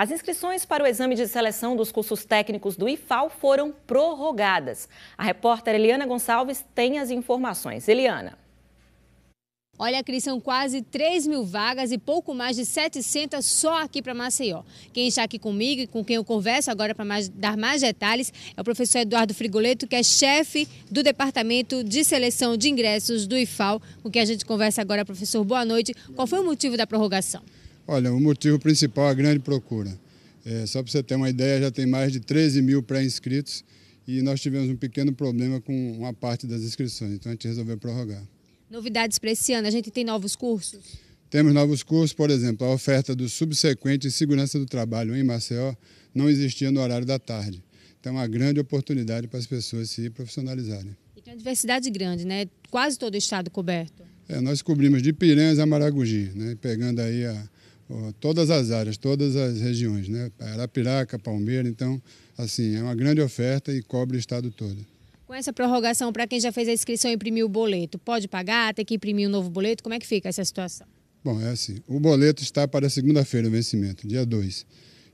As inscrições para o exame de seleção dos cursos técnicos do IFAL foram prorrogadas. A repórter Eliana Gonçalves tem as informações. Eliana. Olha, Cris, são quase 3 mil vagas e pouco mais de 700 só aqui para Maceió. Quem está aqui comigo e com quem eu converso agora para dar mais detalhes é o professor Eduardo Frigoleto, que é chefe do Departamento de Seleção de Ingressos do IFAL, com quem a gente conversa agora. Professor, boa noite. Qual foi o motivo da prorrogação? Olha, o motivo principal é a grande procura. É, só para você ter uma ideia, já tem mais de 13 mil pré-inscritos e nós tivemos um pequeno problema com uma parte das inscrições, então a gente resolveu prorrogar. Novidades para esse ano, a gente tem novos cursos? Temos novos cursos, por exemplo, a oferta do subsequente em segurança do trabalho em Maceió não existia no horário da tarde. Então, é uma grande oportunidade para as pessoas se profissionalizarem. E tem uma diversidade grande, né? Quase todo o estado coberto. É, nós cobrimos de Piranhas a Maragogi, né? pegando aí a, todas as áreas, todas as regiões, né? Arapiraca, Palmeira, então, assim, é uma grande oferta e cobre o estado todo. Com essa prorrogação, para quem já fez a inscrição e imprimiu o boleto, pode pagar, tem que imprimir um novo boleto? Como é que fica essa situação? Bom, é assim, o boleto está para segunda-feira o vencimento, dia 2.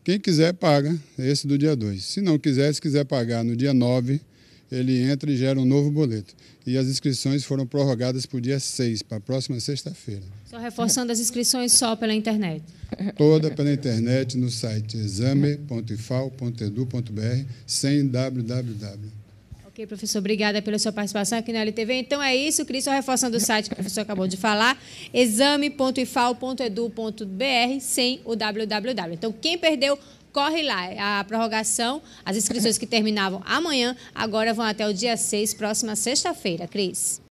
Quem quiser, paga esse do dia 2. Se não quiser, se quiser pagar no dia 9, ele entra e gera um novo boleto. E as inscrições foram prorrogadas para o dia 6, para a próxima sexta-feira. Só reforçando as inscrições só pela internet? Toda pela internet no site exame.ifal.edu.br, sem www. Ok, professor, obrigada pela sua participação aqui na LTV. Então é isso, Cris, só reforçando o site que o professor acabou de falar, exame.ifal.edu.br, sem o www. Então, quem perdeu, corre lá. A prorrogação, as inscrições que terminavam amanhã, agora vão até o dia 6, próxima sexta-feira. Cris.